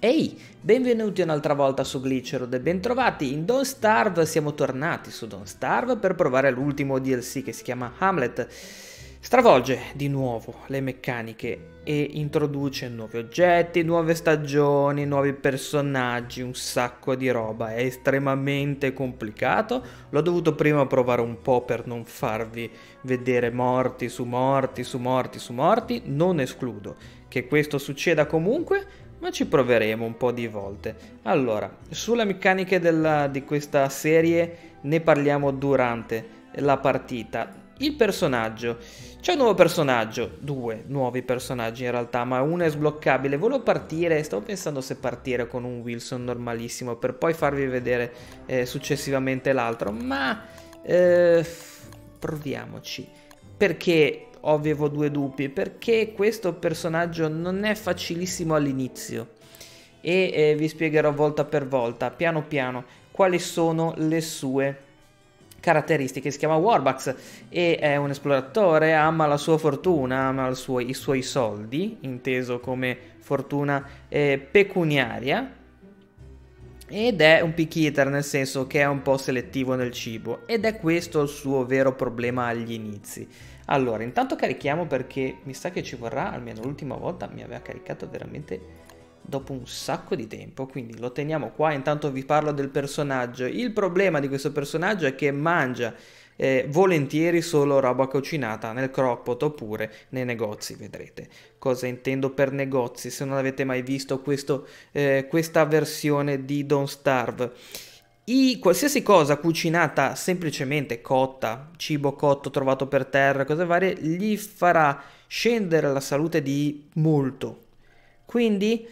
Ehi, benvenuti un'altra volta su Glitcherod e bentrovati in Don't Starve, siamo tornati su Don't Starve per provare l'ultimo DLC che si chiama Hamlet. Stravolge di nuovo le meccaniche e introduce nuovi oggetti, nuove stagioni, nuovi personaggi, un sacco di roba, è estremamente complicato, l'ho dovuto prima provare un po' per non farvi vedere morti su morti su morti su morti, non escludo che questo succeda comunque, ma ci proveremo un po' di volte. Allora, sulle meccaniche della, di questa serie ne parliamo durante la partita. Il personaggio, c'è un nuovo personaggio, due nuovi personaggi in realtà, ma uno è sbloccabile. Volevo partire, stavo pensando se partire con un Wilson normalissimo per poi farvi vedere eh, successivamente l'altro, ma eh, proviamoci. Perché avevo due dubbi perché questo personaggio non è facilissimo all'inizio e eh, vi spiegherò volta per volta, piano piano, quali sono le sue caratteristiche. Si chiama Warbucks e è un esploratore, ama la sua fortuna, ama suo, i suoi soldi, inteso come fortuna eh, pecuniaria ed è un pick eater nel senso che è un po' selettivo nel cibo ed è questo il suo vero problema agli inizi. Allora, intanto carichiamo perché mi sa che ci vorrà, almeno l'ultima volta mi aveva caricato veramente dopo un sacco di tempo, quindi lo teniamo qua, intanto vi parlo del personaggio. Il problema di questo personaggio è che mangia eh, volentieri solo roba cucinata nel crockpot oppure nei negozi, vedrete. Cosa intendo per negozi? Se non avete mai visto questo, eh, questa versione di Don't Starve. I, qualsiasi cosa cucinata semplicemente cotta, cibo cotto trovato per terra, cose varie, gli farà scendere la salute di molto. Quindi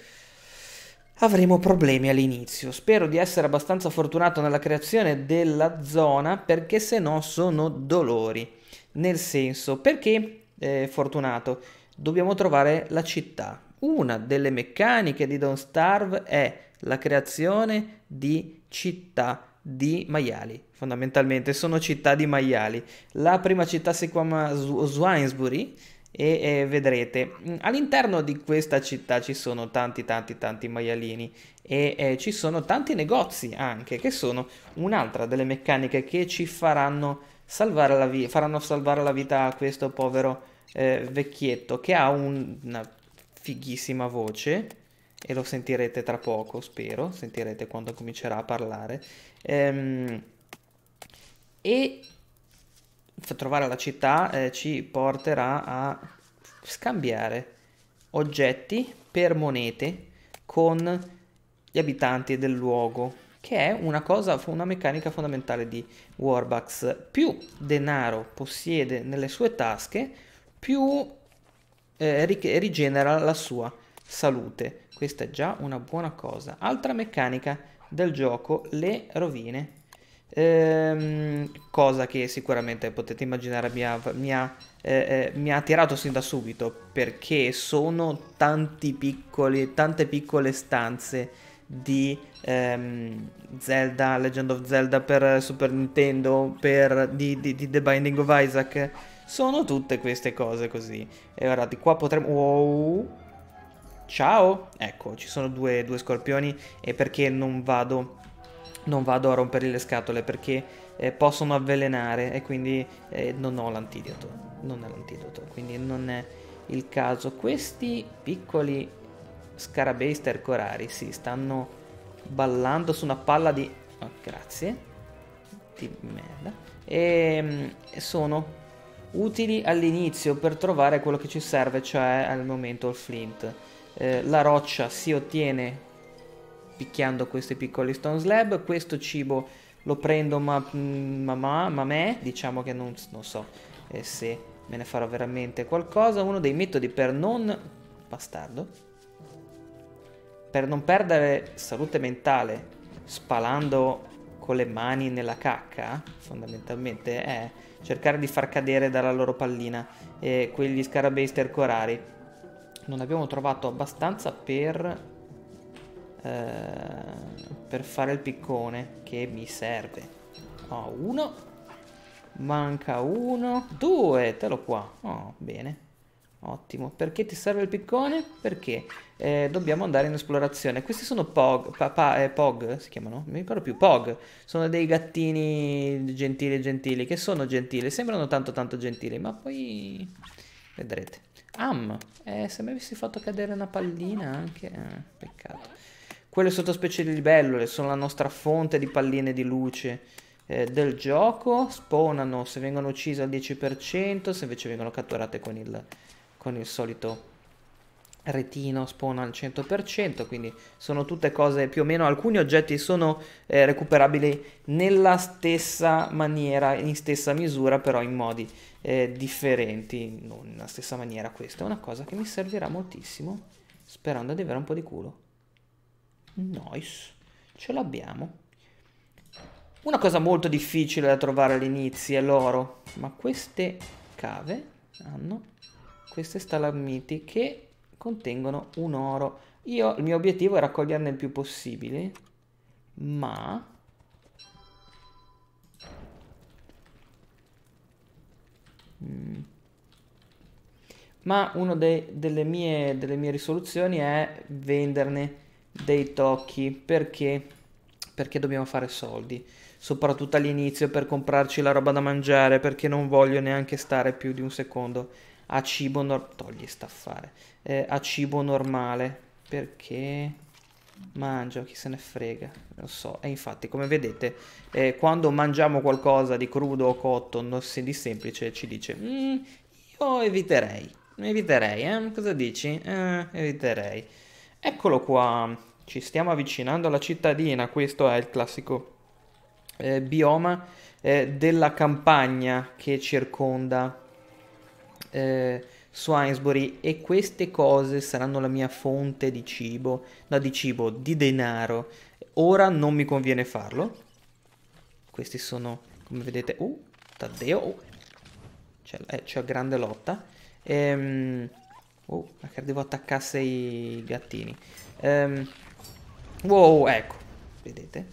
avremo problemi all'inizio. Spero di essere abbastanza fortunato nella creazione della zona perché se no sono dolori. Nel senso, perché eh, fortunato? Dobbiamo trovare la città. Una delle meccaniche di Don't Starve è la creazione di città di maiali. Fondamentalmente sono città di maiali. La prima città si chiama Sw- Swinesbury e eh, vedrete mm, all'interno di questa città ci sono tanti tanti tanti maialini e eh, ci sono tanti negozi anche che sono un'altra delle meccaniche che ci faranno salvare la, vi- faranno salvare la vita a questo povero eh, vecchietto che ha un, una fighissima voce e lo sentirete tra poco spero sentirete quando comincerà a parlare ehm, e trovare la città eh, ci porterà a scambiare oggetti per monete con gli abitanti del luogo che è una cosa, una meccanica fondamentale di Warbucks. Più denaro possiede nelle sue tasche, più eh, rigenera la sua salute. Questa è già una buona cosa. Altra meccanica del gioco, le rovine. Ehm, cosa che sicuramente potete immaginare mi ha, mi, ha, eh, eh, mi ha, attirato sin da subito perché sono tanti piccoli, tante piccole stanze di ehm, Zelda, Legend of Zelda per Super Nintendo, per, di, di, di The Binding of Isaac. Sono tutte queste cose così. E ora di qua potremmo... Wow! Ciao! Ecco, ci sono due, due scorpioni e perché non vado non vado a rompere le scatole perché eh, possono avvelenare e quindi eh, non ho l'antidoto, non è l'antidoto, quindi non è il caso. Questi piccoli scarabei stercorari si sì, stanno ballando su una palla di... Oh, grazie, di merda, ehm, e sono utili all'inizio per trovare quello che ci serve, cioè al momento il flint. Eh, la roccia si ottiene picchiando questi piccoli stone slab. Questo cibo lo prendo ma, mm, ma, ma, ma me, diciamo che non, non so eh, se me ne farò veramente qualcosa. Uno dei metodi per non... bastardo. Per non perdere salute mentale spalando con le mani nella cacca, fondamentalmente, è cercare di far cadere dalla loro pallina eh, quegli scarabei stercorari. Non abbiamo trovato abbastanza per eh, per fare il piccone che mi serve. Ho uno, manca uno, due, te l'ho qua. Oh, bene. Ottimo, perché ti serve il piccone? Perché eh, dobbiamo andare in esplorazione. Questi sono Pog, pa, pa, eh, Pog si chiamano? Non mi ricordo più, Pog. Sono dei gattini gentili gentili, che sono gentili, sembrano tanto tanto gentili, ma poi vedrete. Am, eh, se mi avessi fatto cadere una pallina anche... Eh, peccato. Quelle sottospecie di libellule sono la nostra fonte di palline di luce eh, del gioco. Spawnano se vengono uccise al 10%, se invece vengono catturate con il, con il solito retino spawn al 100% quindi sono tutte cose più o meno alcuni oggetti sono eh, recuperabili nella stessa maniera in stessa misura però in modi eh, differenti non nella stessa maniera questa è una cosa che mi servirà moltissimo sperando di avere un po' di culo Nice. Ce l'abbiamo. Una cosa molto difficile da trovare all'inizio è l'oro. Ma queste cave hanno queste stalagmiti che contengono un oro. Io, il mio obiettivo è raccoglierne il più possibile. Ma... Mm. Ma una delle, delle mie risoluzioni è venderne dei tocchi perché perché dobbiamo fare soldi soprattutto all'inizio per comprarci la roba da mangiare perché non voglio neanche stare più di un secondo a cibo normale togli staffare eh, a cibo normale perché mangia chi se ne frega lo so e infatti come vedete eh, quando mangiamo qualcosa di crudo o cotto non se di semplice ci dice mm, io eviterei eviterei eh? cosa dici eh, eviterei Eccolo qua, ci stiamo avvicinando alla cittadina, questo è il classico eh, bioma eh, della campagna che circonda eh, Swinesbury e queste cose saranno la mia fonte di cibo, no di cibo, di denaro. Ora non mi conviene farlo. Questi sono, come vedete, uh, Taddeo, uh, c'è, eh, grande lotta. Ehm Oh, perché devo attaccarsi i gattini. Um, wow, ecco, vedete?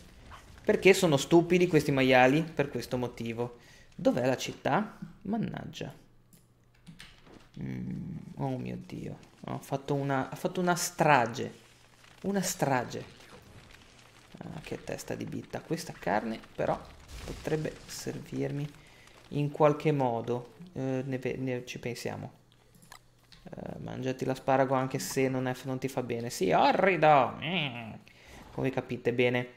Perché sono stupidi questi maiali? Per questo motivo. Dov'è la città? Mannaggia. Mm, oh mio Dio. Ho fatto una, ha fatto una strage. Una strage. Ah, che testa di bitta. Questa carne però potrebbe servirmi in qualche modo. Eh, ne, ne, ci pensiamo. Uh, mangiati l'asparago anche se non, è, non ti fa bene. Sì, orrido! Mm. Come capite bene,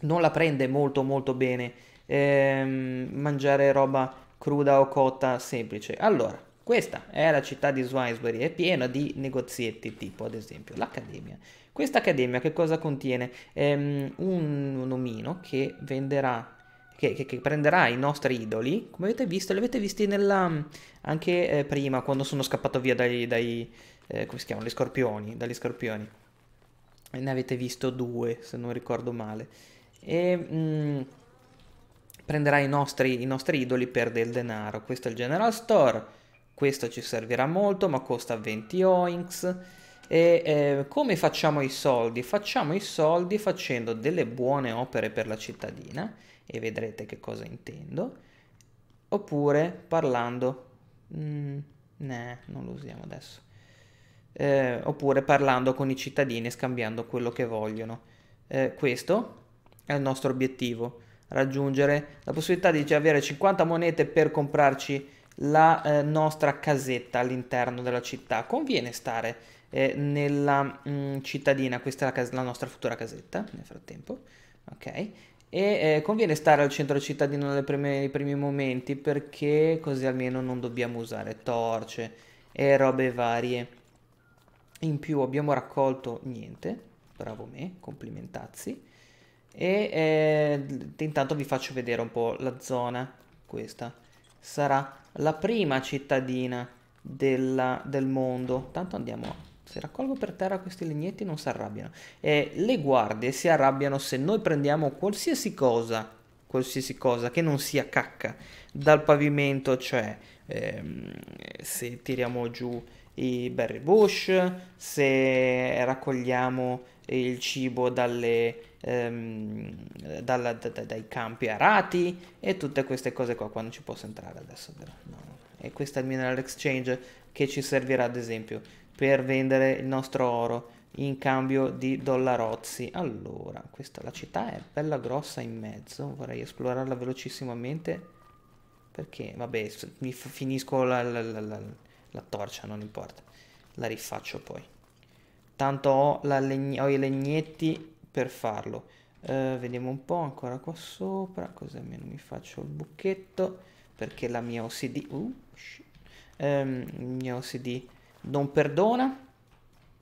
non la prende molto molto bene ehm, mangiare roba cruda o cotta semplice. Allora, questa è la città di Swinesbury, è piena di negozietti tipo ad esempio l'Accademia. Questa Accademia che cosa contiene? Ehm, un, un omino che venderà che, che, che, prenderà i nostri idoli, come avete visto, li avete visti nella, anche eh, prima quando sono scappato via dai, dai eh, come si chiamano, scorpioni, dagli scorpioni. E ne avete visto due, se non ricordo male. E mh, mm, prenderà i nostri, i nostri idoli per del denaro. Questo è il General Store, questo ci servirà molto, ma costa 20 oinks. E eh, come facciamo i soldi? Facciamo i soldi facendo delle buone opere per la cittadina e vedrete che cosa intendo, oppure parlando, mm, ne, non lo usiamo adesso, eh, oppure parlando con i cittadini e scambiando quello che vogliono. Eh, questo è il nostro obiettivo, raggiungere la possibilità di avere 50 monete per comprarci la eh, nostra casetta all'interno della città. Conviene stare eh, nella mh, mm, cittadina, questa è la, la, nostra futura casetta nel frattempo, ok? e eh, conviene stare al centro cittadino nei primi, primi, momenti perché così almeno non dobbiamo usare torce e robe varie. In più abbiamo raccolto niente, bravo me, complimentazzi. E eh, intanto vi faccio vedere un po' la zona, questa sarà la prima cittadina della, del mondo. Tanto andiamo se raccolgo per terra questi legnetti non si arrabbiano. Eh, le guardie si arrabbiano se noi prendiamo qualsiasi cosa, qualsiasi cosa che non sia cacca dal pavimento, cioè ehm, se tiriamo giù i berry bush, se raccogliamo il cibo dalle, ehm, dalla, da, dai campi arati e tutte queste cose qua. Qua non ci posso entrare adesso, no. E questo è il mineral exchange che ci servirà ad esempio per vendere il nostro oro in cambio di dollarozzi. Allora, questa la città è bella grossa in mezzo, vorrei esplorarla velocissimamente perché, vabbè, mi finisco la, la, la, la, torcia, non importa, la rifaccio poi. Tanto ho, ho i legnetti per farlo. Uh, vediamo un po' ancora qua sopra, così almeno mi faccio il bucchetto, perché la mia OCD... Uh, um, ehm, mia OCD non perdona.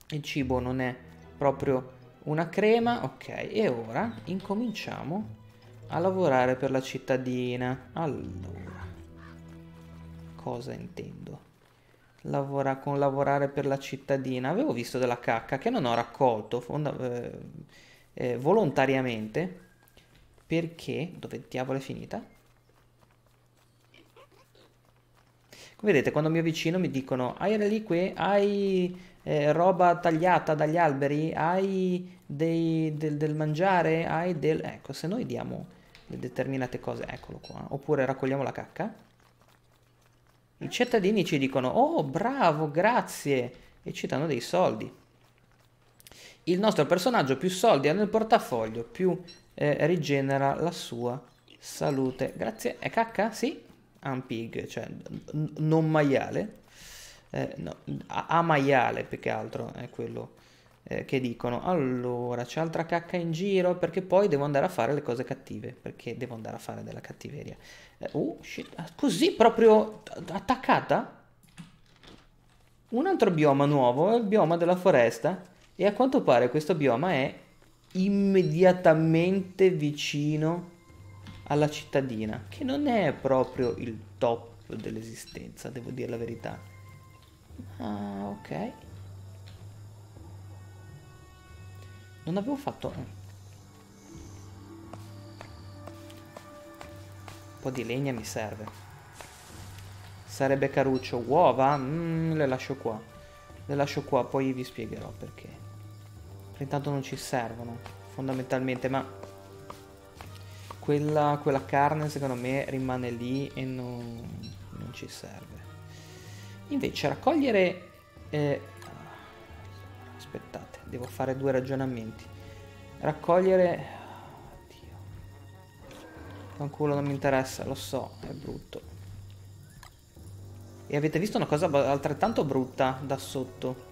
Il cibo non è proprio una crema. Ok, e ora incominciamo a lavorare per la cittadina. Allora, cosa intendo? Lavora con lavorare per la cittadina. Avevo visto della cacca che non ho raccolto eh, eh, volontariamente perché... Dove diavolo è finita? vedete, quando mi avvicino mi dicono hai reliquie, hai eh, roba tagliata dagli alberi, hai dei, del, del, mangiare, hai del... Ecco, se noi diamo le determinate cose, eccolo qua, oppure raccogliamo la cacca, i cittadini ci dicono oh bravo, grazie, e ci danno dei soldi. Il nostro personaggio più soldi ha nel portafoglio, più eh, rigenera la sua salute. Grazie, è cacca? Sì? un pig, cioè n- non maiale, eh, no, a-, a-, maiale più che altro è quello eh, che dicono. Allora, c'è altra cacca in giro perché poi devo andare a fare le cose cattive, perché devo andare a fare della cattiveria. Eh, oh, shit, ah, così proprio attaccata? Un altro bioma nuovo è eh, il bioma della foresta e a quanto pare questo bioma è immediatamente vicino alla cittadina, che non è proprio il top dell'esistenza, devo dire la verità. Ah, ok. Non avevo fatto... Eh, un po' di legna mi serve. Sarebbe caruccio. Uova? Mm, le lascio qua. Le lascio qua, poi vi spiegherò perché. Per intanto non ci servono, fondamentalmente, ma quella, quella carne secondo me rimane lì e non, non ci serve. Invece raccogliere... Eh, aspettate, devo fare due ragionamenti. Raccogliere... Oddio. Fanculo non mi interessa, lo so, è brutto. E avete visto una cosa altrettanto brutta da sotto.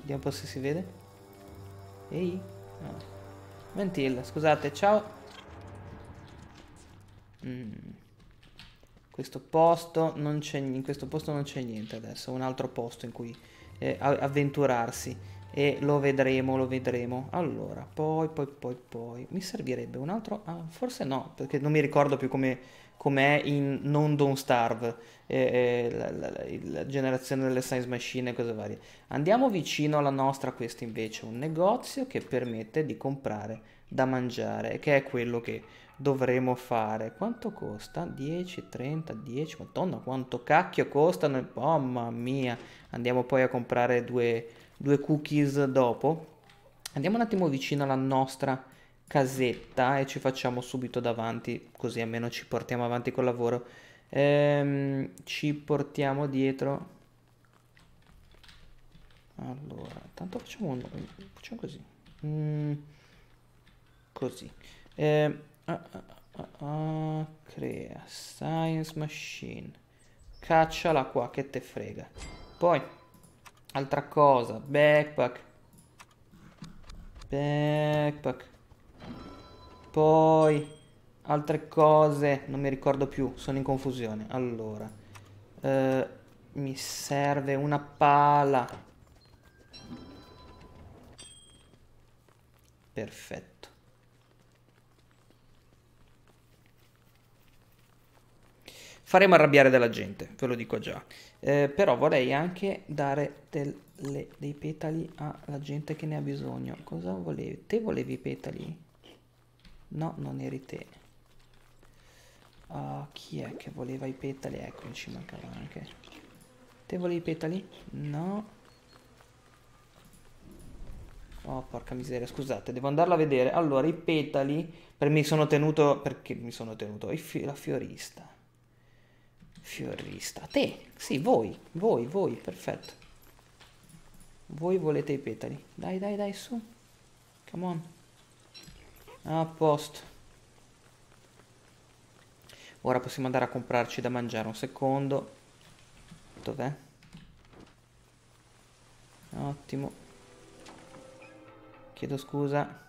Vediamo un po' se si vede. Ehi. No. Mentil, scusate, ciao. Mm. Questo posto non c'è, in questo posto non c'è niente adesso, un altro posto in cui eh, avventurarsi e lo vedremo, lo vedremo. Allora, poi, poi, poi, poi, mi servirebbe un altro, ah, forse no, perché non mi ricordo più come, come è in Non Don't Starve, eh, eh, la, la, la, generazione delle science machine e cose varie. Andiamo vicino alla nostra, questo invece, un negozio che permette di comprare da mangiare, che è quello che dovremo fare. Quanto costa? 10, 30, 10, madonna quanto cacchio costano, mamma mia, andiamo poi a comprare due, due cookies dopo. Andiamo un attimo vicino alla nostra casetta e ci facciamo subito davanti, così almeno ci portiamo avanti col lavoro. Ehm, ci portiamo dietro... Allora, tanto facciamo, un, facciamo così. Mm, così. Eh, ah, ah, ah, crea science machine. Cacciala qua, che te frega. Poi, altra cosa, backpack. Backpack. Poi, altre cose, non mi ricordo più, sono in confusione. Allora, eh, mi serve una pala. Perfetto. faremo arrabbiare della gente, ve lo dico già. Eh, però vorrei anche dare delle, dei petali alla gente che ne ha bisogno. Cosa volevi? Te volevi i petali? No, non eri te. Uh, chi è che voleva i petali? Ecco, ci mancava anche. Te volevi i petali? No. Oh, porca miseria, scusate, devo andarla a vedere. Allora, i petali, per mi sono tenuto, perché mi sono tenuto, fi la fiorista. Fiorista, te, sì, voi, voi, voi, perfetto. Voi volete i petali. Dai, dai, dai, su. Come on. A posto. Ora possiamo andare a comprarci da mangiare un secondo. Dov'è? Ottimo. Chiedo scusa.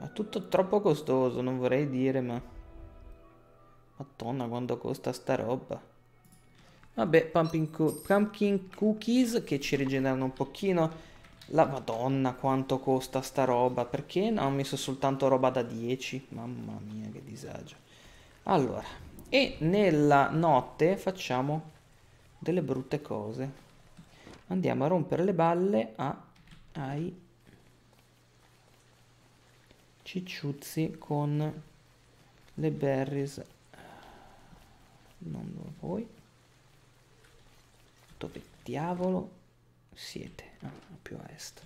Ma tutto troppo costoso, non vorrei dire, ma... Madonna quanto costa sta roba Vabbè pumpkin, cu pumpkin cookies che ci rigenerano un pochino La madonna quanto costa sta roba Perché no, ho messo soltanto roba da 10 Mamma mia che disagio Allora E nella notte facciamo delle brutte cose Andiamo a rompere le balle a, ai cicciuzzi con le berries non voi dove diavolo siete ah, più a est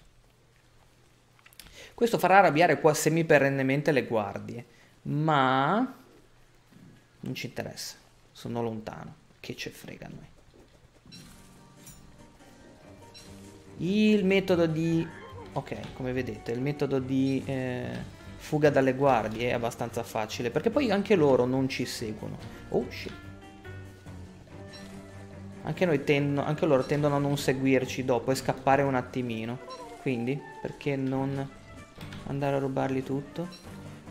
questo farà arrabbiare qua semi perennemente le guardie ma non ci interessa sono lontano che ce frega a noi il metodo di ok come vedete il metodo di eh, fuga dalle guardie è abbastanza facile perché poi anche loro non ci seguono oh shit anche, tendo, anche loro tendono a non seguirci dopo e scappare un attimino. Quindi, perché non andare a rubarli tutto?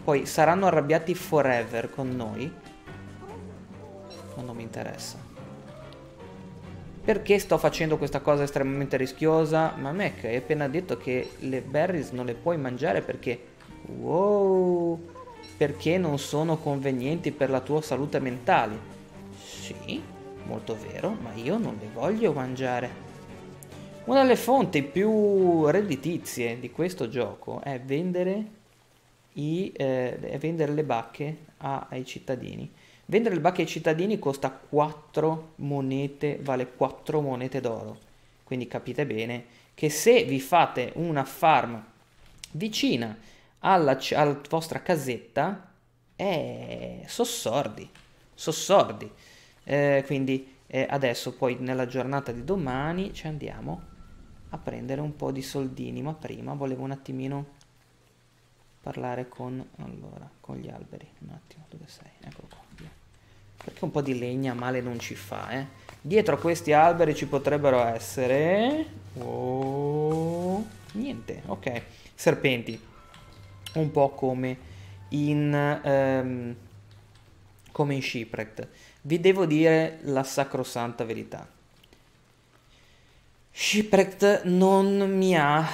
Poi, saranno arrabbiati forever con noi? Ma non mi interessa. Perché sto facendo questa cosa estremamente rischiosa? Ma Mac, hai appena detto che le berries non le puoi mangiare perché... Wow! Perché non sono convenienti per la tua salute mentale? Sì, molto vero, ma io non le voglio mangiare. Una delle fonti più redditizie di questo gioco è vendere, i, eh, è vendere le bacche a, ai cittadini. Vendere le bacche ai cittadini costa 4 monete, vale 4 monete d'oro. Quindi capite bene che se vi fate una farm vicina alla, alla vostra casetta, eh, sossordi, sossordi eh, quindi eh, adesso poi nella giornata di domani ci andiamo a prendere un po' di soldini, ma prima volevo un attimino parlare con, allora, con gli alberi, un attimo, dove sei? Eccolo qua, via. perché un po' di legna male non ci fa, eh? Dietro a questi alberi ci potrebbero essere... Oh, niente, ok, serpenti, un po' come in, ehm, come in Shipwrecked vi devo dire la sacrosanta verità. Shipwrecked non mi ha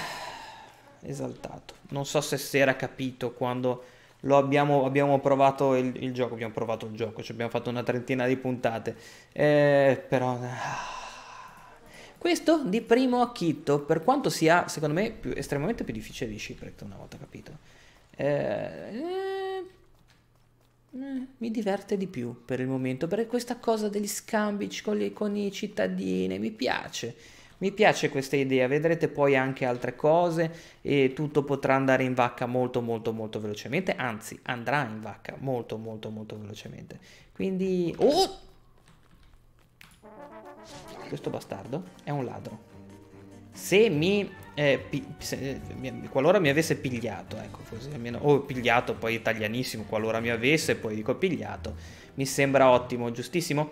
esaltato. Non so se si era capito quando lo abbiamo, abbiamo provato il, il, gioco, abbiamo provato il gioco, ci abbiamo fatto una trentina di puntate. Eh, però... Ah, questo di primo acchitto, per quanto sia, secondo me, più, estremamente più difficile di Shipwrecked una volta capito. eh, eh Mm. mi diverte di più per il momento, perché questa cosa degli scambi con, le, con i cittadini mi piace. Mi piace questa idea, vedrete poi anche altre cose e tutto potrà andare in vacca molto molto molto velocemente, anzi andrà in vacca molto molto molto velocemente. Quindi... Oh! Questo bastardo è un ladro se mi eh, pi- se, mi, qualora mi avesse pigliato, ecco così, almeno, o pigliato poi italianissimo, qualora mi avesse, poi dico pigliato, mi sembra ottimo, giustissimo,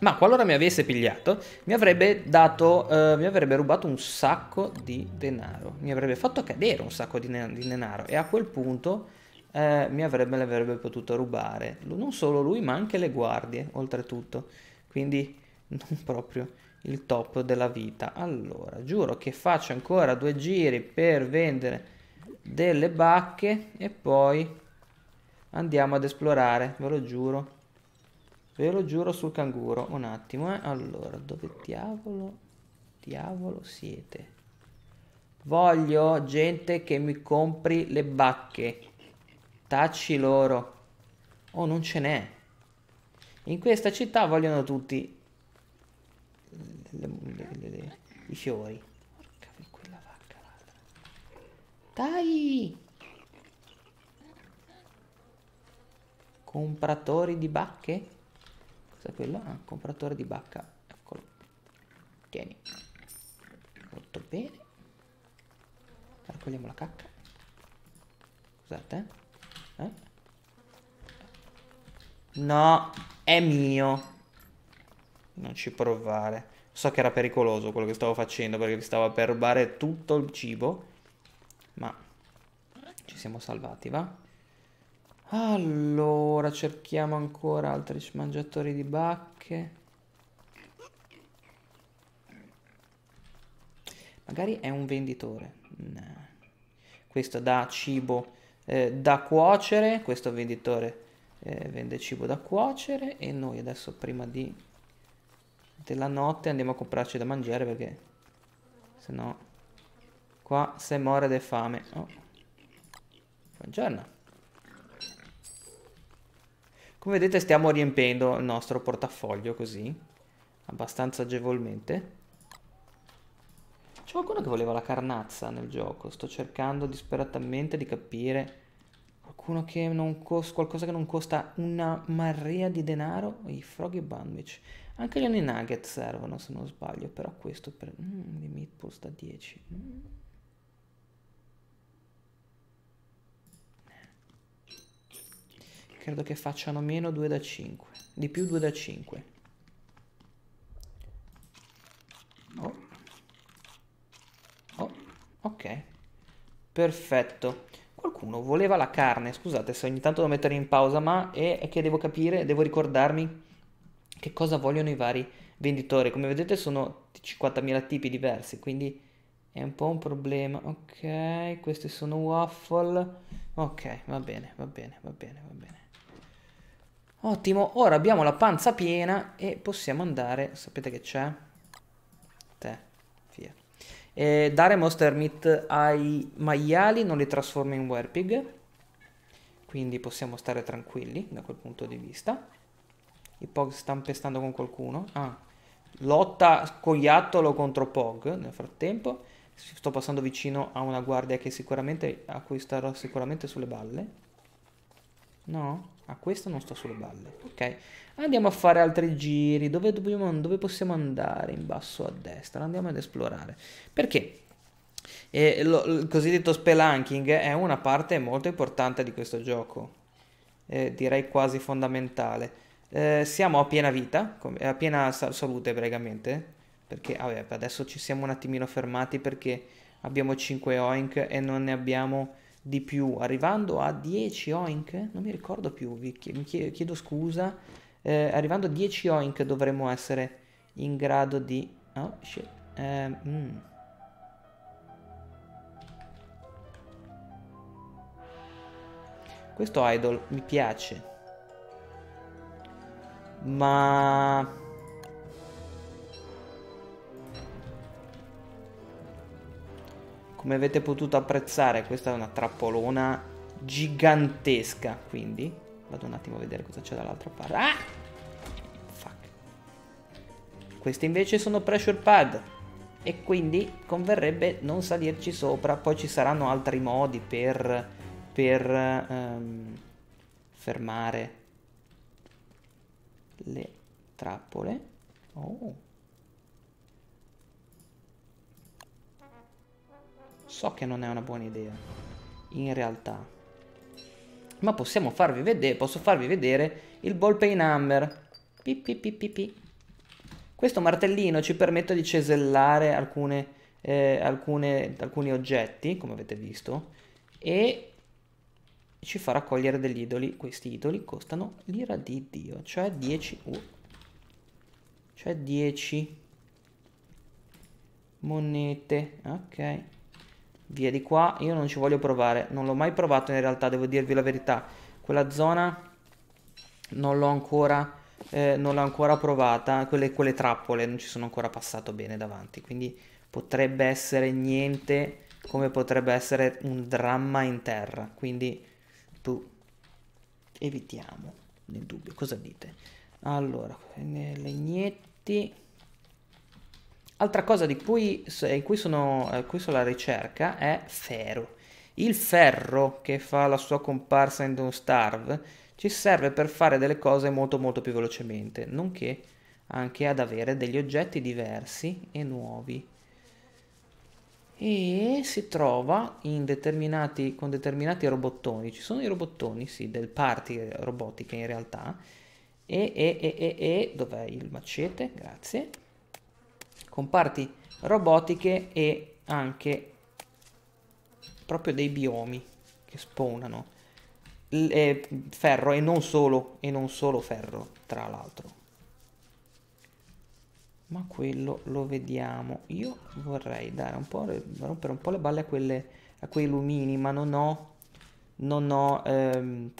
ma qualora mi avesse pigliato, mi avrebbe dato, eh, mi avrebbe rubato un sacco di denaro, mi avrebbe fatto cadere un sacco di, ne- di denaro e a quel punto eh, mi avrebbe, l'avrebbe potuto rubare, non solo lui ma anche le guardie, oltretutto, quindi non proprio il top della vita. Allora, giuro che faccio ancora due giri per vendere delle bacche e poi andiamo ad esplorare, ve lo giuro. Ve lo giuro sul canguro, un attimo, eh. Allora, dove diavolo, diavolo siete? Voglio gente che mi compri le bacche. Tacci loro. Oh, non ce n'è. In questa città vogliono tutti le, le, le, i fiori. Porca per quella vacca l'altra. Dai! Compratori di bacche? Cos'è quello? Ah, compratore di bacca. Eccolo. Tieni. Molto bene. Raccogliamo la cacca. Scusate. Eh? eh. No, è mio. Non ci provare. So che era pericoloso quello che stavo facendo perché stavo per rubare tutto il cibo. Ma ci siamo salvati, va? Allora, cerchiamo ancora altri mangiatori di bacche. Magari è un venditore. No. Questo dà cibo eh, da cuocere. Questo venditore eh, vende cibo da cuocere. E noi adesso prima di della notte andiamo a comprarci da mangiare perché se no qua se muore di fame. Oh. Buongiorno. Come vedete stiamo riempendo il nostro portafoglio così, abbastanza agevolmente. C'è qualcuno che voleva la carnazza nel gioco, sto cercando disperatamente di capire qualcuno che non costa, qualcosa che non costa una maria di denaro, i froggy bandwich. Anche gli Honey Nugget servono se non sbaglio, però questo per... Mm, di Meatballs da 10. Mm. Eh. Credo che facciano meno 2 da 5. Di più 2 da 5. Oh. Oh, ok. Perfetto. Qualcuno voleva la carne, scusate se ogni tanto devo mettere in pausa, ma è che devo capire, devo ricordarmi che cosa vogliono i vari venditori. Come vedete sono 50.000 tipi diversi, quindi è un po' un problema. Ok, questi sono waffle. Ok, va bene, va bene, va bene, va bene. Ottimo, ora abbiamo la panza piena e possiamo andare, sapete che c'è? Te, via. E dare Monster Meat ai maiali non li trasforma in Werpig, quindi possiamo stare tranquilli da quel punto di vista. I Pog stanno pestando con qualcuno. Ah. Lotta coiattolo contro Pog nel frattempo. Sto passando vicino a una guardia che sicuramente a cui starò sicuramente sulle balle. No, a questo non sto sulle balle. Ok. Andiamo a fare altri giri. Dove, dobbiamo, dove possiamo andare? In basso a destra. Andiamo ad esplorare. Perché? E lo, il cosiddetto spelunking è una parte molto importante di questo gioco. Eh, direi quasi fondamentale eh, siamo a piena vita, a piena salute praticamente, perché vabbè, adesso ci siamo un attimino fermati perché abbiamo 5 oink e non ne abbiamo di più, arrivando a 10 oink, non mi ricordo più, vi chiedo, chiedo scusa, eh, arrivando a 10 oink dovremmo essere in grado di... Oh, shit. Eh, mm. Questo idol mi piace. Ma... Come avete potuto apprezzare, questa è una trappolona gigantesca, quindi... Vado un attimo a vedere cosa c'è dall'altra parte. Ah! Fuck. Queste invece sono pressure pad. E quindi converrebbe non salirci sopra. Poi ci saranno altri modi per... per... Um, fermare le trappole. Oh. So che non è una buona idea, in realtà. Ma possiamo farvi vedere, posso farvi vedere il ball pay number. Pi, pi, pi, pi, Questo martellino ci permette di cesellare alcune, eh, alcune, alcuni oggetti, come avete visto, e ci fa raccogliere degli idoli. Questi idoli costano l'ira di Dio, cioè 10... Uh, cioè 10 monete, ok. Via di qua, io non ci voglio provare, non l'ho mai provato in realtà, devo dirvi la verità. Quella zona non l'ho ancora... Eh, non l'ho ancora provata, quelle, quelle, trappole non ci sono ancora passato bene davanti, quindi potrebbe essere niente come potrebbe essere un dramma in terra, quindi boh, evitiamo nel dubbio cosa dite allora legnetti altra cosa di cui, in eh, cui sono, qui eh, cui sono alla ricerca è ferro il ferro che fa la sua comparsa in Don't Starve ci serve per fare delle cose molto molto più velocemente nonché anche ad avere degli oggetti diversi e nuovi e si trova determinati, con determinati robottoni. Ci sono i robottoni, sì, del party robotica in realtà. E, e, e, e, e dov'è il macete? Grazie. Con parti robotiche e anche proprio dei biomi che spawnano. Eh, ferro e non solo, e non solo ferro, tra l'altro ma quello lo vediamo io vorrei dare un po' rompere un po' le balle a, quelle, a quei lumini ma non ho non ho ehm,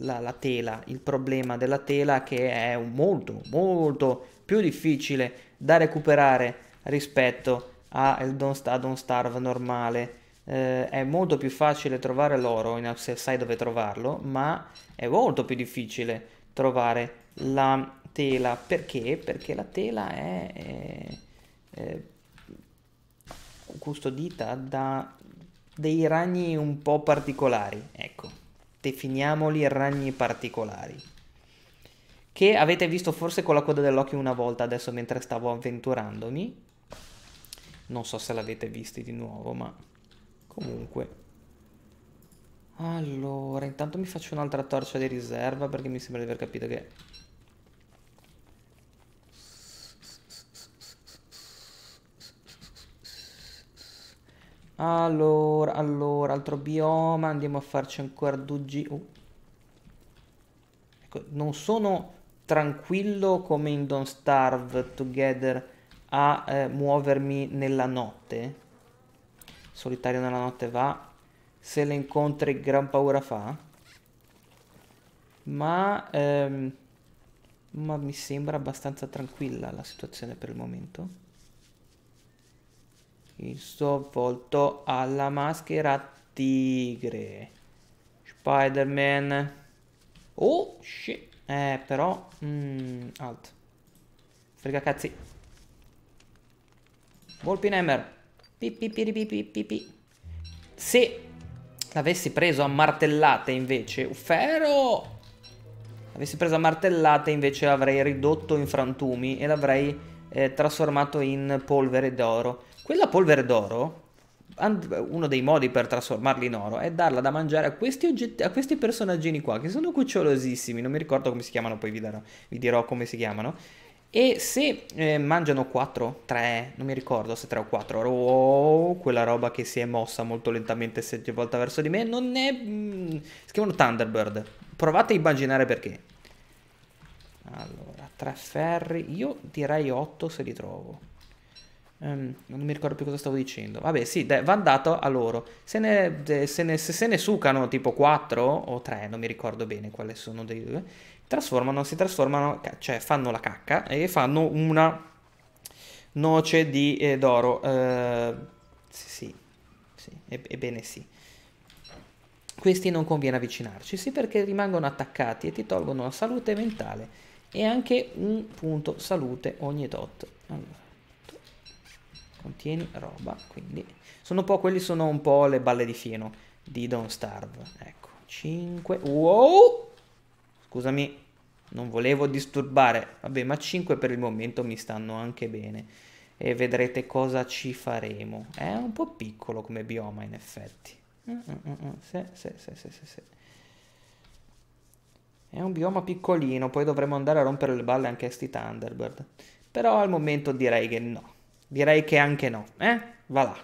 la, la, tela il problema della tela che è molto molto più difficile da recuperare rispetto a don't, a don't starve normale eh, è molto più facile trovare l'oro se sai dove trovarlo ma è molto più difficile trovare la tela perché? Perché la tela è, è, è custodita da dei ragni un po' particolari, ecco, definiamoli ragni particolari, che avete visto forse con la coda dell'occhio una volta adesso mentre stavo avventurandomi, non so se l'avete visti di nuovo, ma comunque... Allora, intanto mi faccio un'altra torcia di riserva perché mi sembra di aver capito che Allora, allora, altro bioma, andiamo a farci ancora 2G. Oh. Uh. Ecco, non sono tranquillo come in Don't Starve Together a eh, muovermi nella notte. Solitario nella notte va. Se le incontri gran paura fa. Ma, ehm, ma mi sembra abbastanza tranquilla la situazione per il momento il volto alla maschera tigre. Spider-Man. Oh, shit. Eh, però... Mm, alt. Frega cazzi. Volpinhammer. Pipipiripipipipi. Se l'avessi preso a martellate invece... Ufero! Avessi preso a martellate invece l'avrei ridotto in frantumi e l'avrei eh, trasformato in polvere d'oro. Quella polvere d'oro, uno dei modi per trasformarli in oro è darla da mangiare a questi, oggetti, a questi personaggini qua, che sono cucciolosissimi, non mi ricordo come si chiamano, poi vi, darò, vi dirò come si chiamano. E se eh, mangiano 4, 3, non mi ricordo se 3 o 4, oh, quella roba che si è mossa molto lentamente se è volta verso di me, non è... Mm, si chiamano Thunderbird. Provate a immaginare perché. Allora. 3 ferri, io direi 8 se li trovo. Um, non mi ricordo più cosa stavo dicendo. Vabbè, sì, va andato a loro. Se ne, eh, se, ne, se, se ne sucano tipo 4 o 3, non mi ricordo bene quali sono dei due, trasformano, si trasformano, cioè fanno la cacca e fanno una noce di eh, d'oro. Uh, sì, sì, sì, ebbene sì. Questi non conviene avvicinarci, sì perché rimangono attaccati e ti tolgono la salute mentale e anche un punto salute ogni tot. Allora, contieni roba, quindi sono un po' quelli sono un po' le balle di fieno di Don't Starve. Ecco, 5. Wow! Scusami, non volevo disturbare. Vabbè, ma 5 per il momento mi stanno anche bene. E vedrete cosa ci faremo. È un po' piccolo come bioma, in effetti. Mm, mm, mm, sì, sì, sì, sì, sì. È un bioma piccolino, poi dovremmo andare a rompere le balle anche a sti Thunderbird. Però al momento direi che no. Direi che anche no, eh? Va là.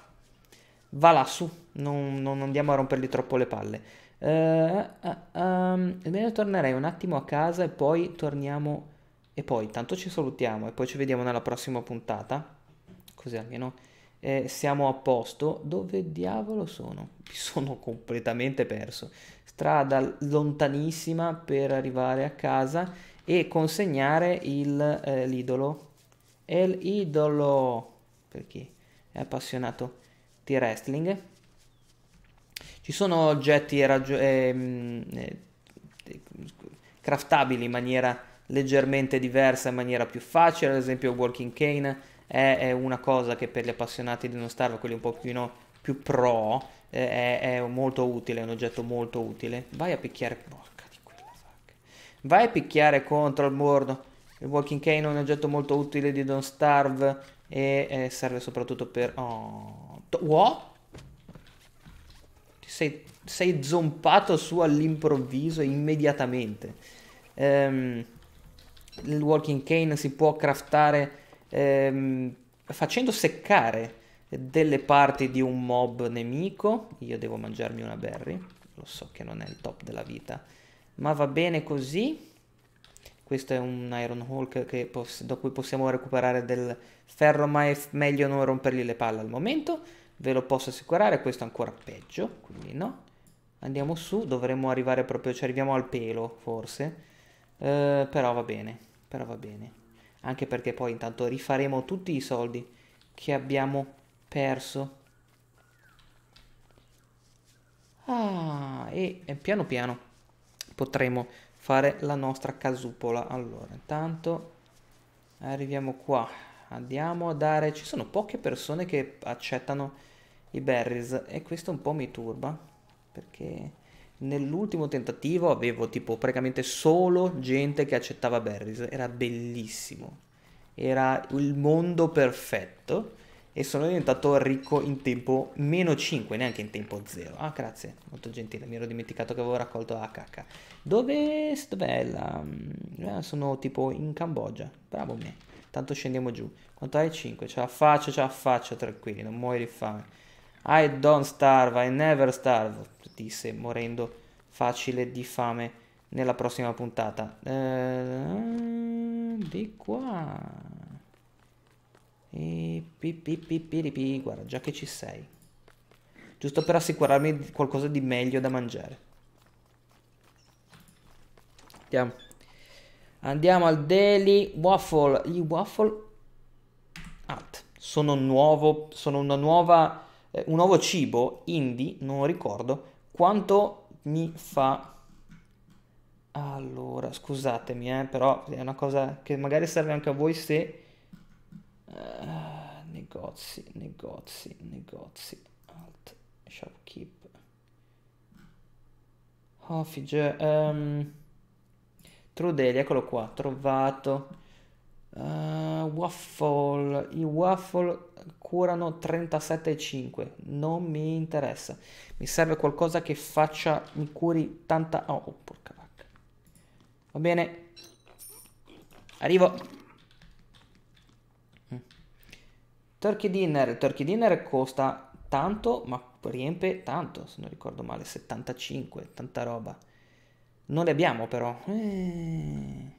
Va là su, non, non andiamo a rompergli troppo le palle. Uh, uh, um, tornerei un attimo a casa e poi torniamo... E poi, tanto ci salutiamo e poi ci vediamo nella prossima puntata. Così almeno eh, siamo a posto. Dove diavolo sono? Mi sono completamente perso. Strada lontanissima per arrivare a casa e consegnare il, eh, l'idolo. È l'idolo per chi è appassionato di wrestling. Ci sono oggetti raggio- ehm, eh, craftabili in maniera leggermente diversa, in maniera più facile, ad esempio Walking Cane è, è una cosa che per gli appassionati di uno Star quelli un po' più pro, eh, è, è, molto utile, è un oggetto molto utile. Vai a picchiare, porca di quella vacca. Vai a picchiare contro il bordo. Il Walking Cane è un oggetto molto utile di Don't Starve e eh, serve soprattutto per... Oh, what? Ti sei, sei zompato su all'improvviso immediatamente. Um, il Walking Cane si può craftare ehm, facendo seccare delle parti di un mob nemico. Io devo mangiarmi una berry, lo so che non è il top della vita, ma va bene così. Questo è un Iron Hulk poss- da cui possiamo recuperare del ferro, ma è meglio non rompergli le palle al momento. Ve lo posso assicurare, questo è ancora peggio, quindi no. Andiamo su, dovremmo arrivare proprio, ci arriviamo al pelo forse. Eh, però va bene, però va bene anche perché poi intanto rifaremo tutti i soldi che abbiamo perso. Ah, e, e piano piano potremo fare la nostra casupola. Allora, intanto arriviamo qua. Andiamo a dare... Ci sono poche persone che accettano i berries e questo un po' mi turba perché Nell'ultimo tentativo avevo tipo praticamente solo gente che accettava Berries, era bellissimo, era il mondo perfetto e sono diventato ricco in tempo meno 5, neanche in tempo 0. Ah grazie, molto gentile, mi ero dimenticato che avevo raccolto la cacca. Dove dov'è la... Mm, eh, sono tipo in Cambogia, bravo me, tanto scendiamo giù. Quanto hai 5? Ce la faccio, ce la faccio, tranquilli, non muoio di fame. I don't starve, I never starve, disse morendo facile di fame nella prossima puntata. Eh, di qua. E pi, pi, pi, pi, guarda, già che ci sei. Giusto per assicurarmi qualcosa di meglio da mangiare. Andiamo. Andiamo al Daily Waffle. Gli Waffle Art sono nuovo, sono una nuova eh, un nuovo cibo indie, non ricordo, quanto mi fa... Allora, scusatemi, eh, però è una cosa che magari serve anche a voi se... Uh, negozi, negozi, negozi, alt, shopkeep. Office, oh, um, ehm, Trudelli, eccolo qua, trovato. Uh, waffle, i waffle curano 37,5, non mi interessa. Mi serve qualcosa che faccia, mi curi tanta... Oh, porca vacca. Va bene. Arrivo. Mm. Turkey dinner, turkey dinner costa tanto, ma riempie tanto, se non ricordo male, 75, tanta roba. Non le abbiamo però. Eh.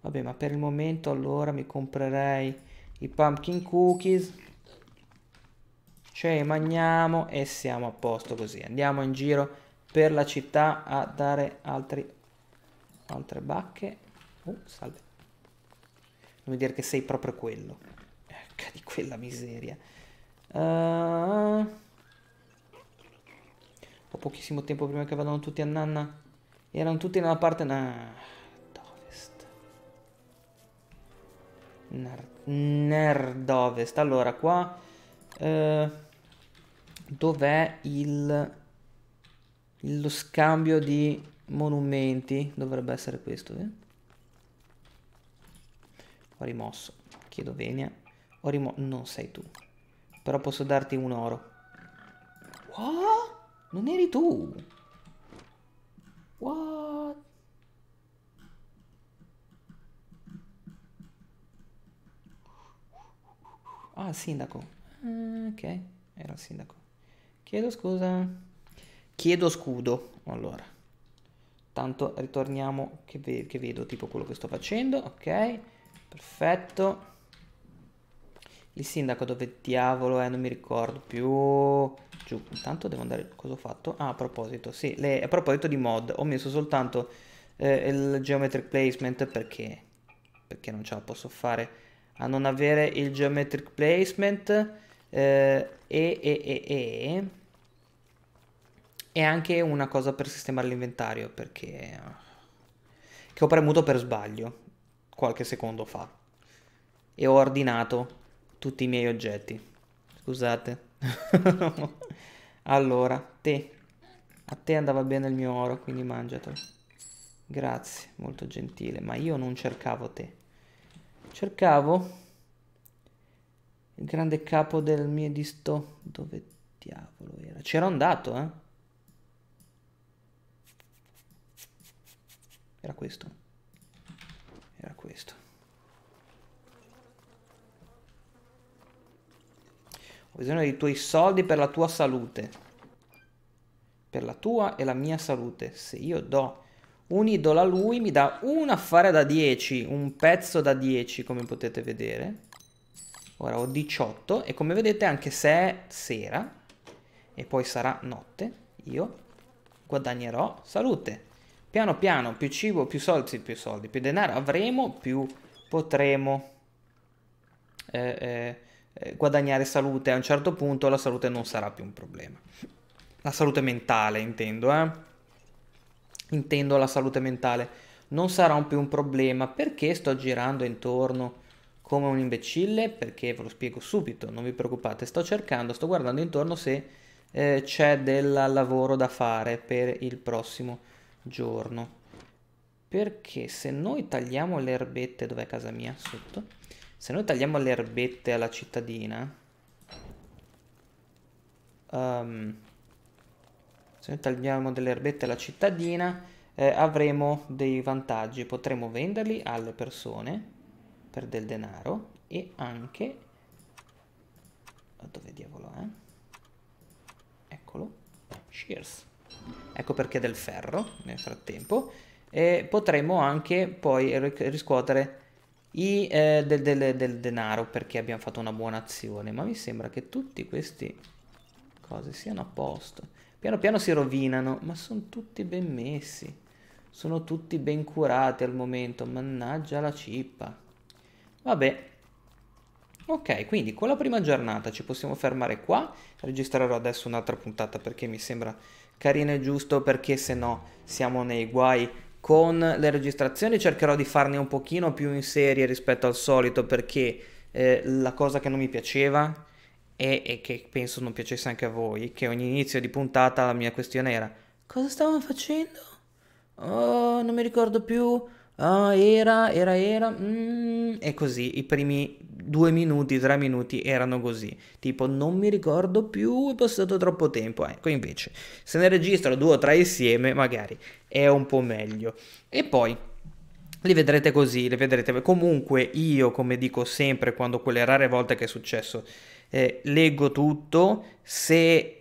Vabbè, ma per il momento allora mi comprerei i pumpkin cookies. Ce cioè, li mangiamo e siamo a posto così. Andiamo in giro per la città a dare altri, altre bacche. Oh, salve. Non mi dire che sei proprio quello. Ecca di quella miseria. Uh, ho pochissimo tempo prima che vadano tutti a nanna. Erano tutti nella parte... Nah. Nerd, ovest. Allora, qua... Eh, Dov'è il... Lo scambio di monumenti? Dovrebbe essere questo, eh? Ho rimosso. Chiedo venia. Ho rimosso... Non sei tu. Però posso darti un oro. What? Non eri tu? What? Ah, sindaco. Ah, ok, era il sindaco. Chiedo scusa. Chiedo scudo. Allora, tanto ritorniamo che, ve che vedo tipo quello che sto facendo. Ok, perfetto. Il sindaco dove diavolo è? Non mi ricordo più. Giù, intanto devo andare... Cosa ho fatto? Ah, a proposito, sì, le... a proposito di mod, ho messo soltanto eh, il geometric placement perché... Perché non ce la posso fare a non avere il geometric placement eh, e, e, e, e, anche una cosa per sistemare l'inventario perché eh, che ho premuto per sbaglio qualche secondo fa e ho ordinato tutti i miei oggetti scusate allora te a te andava bene il mio oro quindi mangiatelo grazie molto gentile ma io non cercavo te cercavo il grande capo del mio miedisto dove diavolo era c'era andato eh era questo era questo ho bisogno dei tuoi soldi per la tua salute per la tua e la mia salute se io do un idolo a lui mi dà un affare da 10, un pezzo da 10 come potete vedere. Ora ho 18 e come vedete anche se è sera e poi sarà notte, io guadagnerò salute. Piano piano più cibo, più soldi, più soldi, più denaro avremo, più potremo eh, eh, eh, guadagnare salute. A un certo punto la salute non sarà più un problema. La salute mentale intendo, eh intendo la salute mentale, non sarà più un problema perché sto girando intorno come un imbecille, perché ve lo spiego subito, non vi preoccupate, sto cercando, sto guardando intorno se eh, c'è del lavoro da fare per il prossimo giorno. Perché se noi tagliamo le erbette, dov'è casa mia? Sotto. Se noi tagliamo le erbette alla cittadina, um, se noi tagliamo delle erbette alla cittadina eh, avremo dei vantaggi, potremo venderli alle persone per del denaro e anche dove diavolo è? Eccolo, shears. Ecco perché del ferro nel frattempo e potremo anche poi riscuotere i, eh, del, del, del, denaro perché abbiamo fatto una buona azione ma mi sembra che tutti questi cose siano a posto Piano piano si rovinano, ma sono tutti ben messi. Sono tutti ben curati al momento, mannaggia la cippa. Vabbè. Ok, quindi con la prima giornata ci possiamo fermare qua. Registrerò adesso un'altra puntata perché mi sembra carino e giusto, perché se no siamo nei guai con le registrazioni. Cercherò di farne un pochino più in serie rispetto al solito perché eh, la cosa che non mi piaceva e, e che penso non piacesse anche a voi, che ogni inizio di puntata la mia questione era cosa stavamo facendo? Oh, non mi ricordo più. Oh, era, era, era. Mm. E così i primi due minuti, tre minuti erano così. Tipo, non mi ricordo più, è passato troppo tempo. Ecco, invece, se ne registro due o tre insieme, magari è un po' meglio. E poi. Li vedrete così, li vedrete. Comunque io, come dico sempre, quando quelle rare volte che è successo eh, leggo tutto, se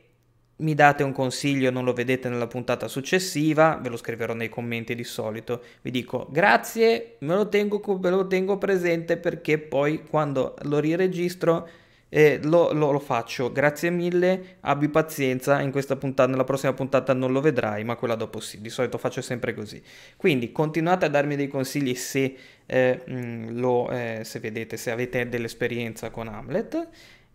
mi date un consiglio e non lo vedete nella puntata successiva, ve lo scriverò nei commenti di solito. Vi dico grazie, me lo tengo, me lo tengo presente perché poi quando lo riregistro eh, lo, lo, lo, faccio. Grazie mille, abbi pazienza, in questa puntata, nella prossima puntata non lo vedrai, ma quella dopo sì, di solito faccio sempre così. Quindi continuate a darmi dei consigli se, eh, mm, lo, eh, se vedete, se avete dell'esperienza con Hamlet.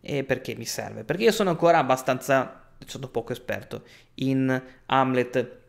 E perché mi serve? Perché io sono ancora abbastanza, cioè, sono poco esperto in Hamlet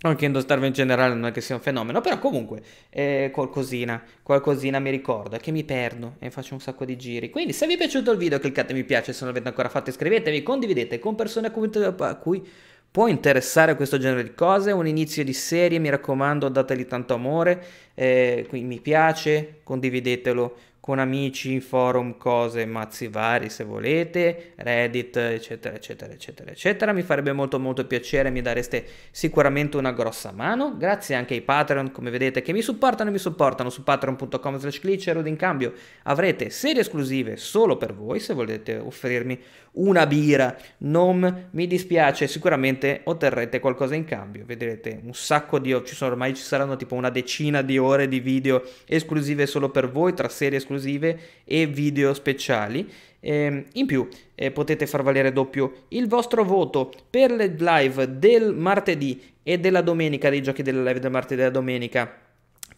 anche in Star in generale non è che sia un fenomeno, però comunque eh, qualcosina, qualcosina mi ricorda che mi perdo e faccio un sacco di giri. Quindi se vi è piaciuto il video cliccate mi piace, se non l'avete ancora fatto iscrivetevi, condividete con persone a cui, a cui può interessare questo genere di cose, un inizio di serie mi raccomando dateli tanto amore, eh, mi piace, condividetelo con amici, forum, cose, mazzi vari se volete, Reddit, eccetera, eccetera, eccetera, eccetera. Mi farebbe molto molto piacere, mi dareste sicuramente una grossa mano. Grazie anche ai Patreon, come vedete, che mi supportano e mi supportano su patreon.com slash glitcherud. In cambio avrete serie esclusive solo per voi, se volete offrirmi una birra. Non mi dispiace, sicuramente otterrete qualcosa in cambio. Vedrete un sacco di... Ci sono, ormai ci saranno tipo una decina di ore di video esclusive solo per voi, tra serie esclusive esclusive e video speciali. Ehm, in più eh, potete far valere doppio il vostro voto per le live del martedì e della domenica, dei giochi della live del martedì e della domenica.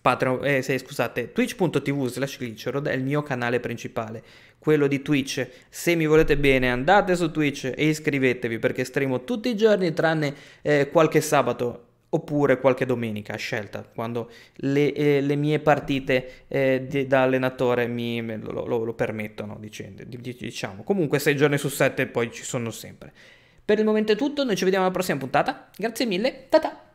Patreon, eh, se, scusate, twitch.tv slash glitcherod è il mio canale principale, quello di Twitch. Se mi volete bene andate su Twitch e iscrivetevi perché streamo tutti i giorni tranne eh, qualche sabato oppure qualche domenica a scelta, quando le, eh, le mie partite eh, di, da allenatore mi, me, lo, lo, lo, permettono, dicendo, diciamo. Comunque sei giorni su sette poi ci sono sempre. Per il momento è tutto, noi ci vediamo alla prossima puntata, grazie mille, ta ta!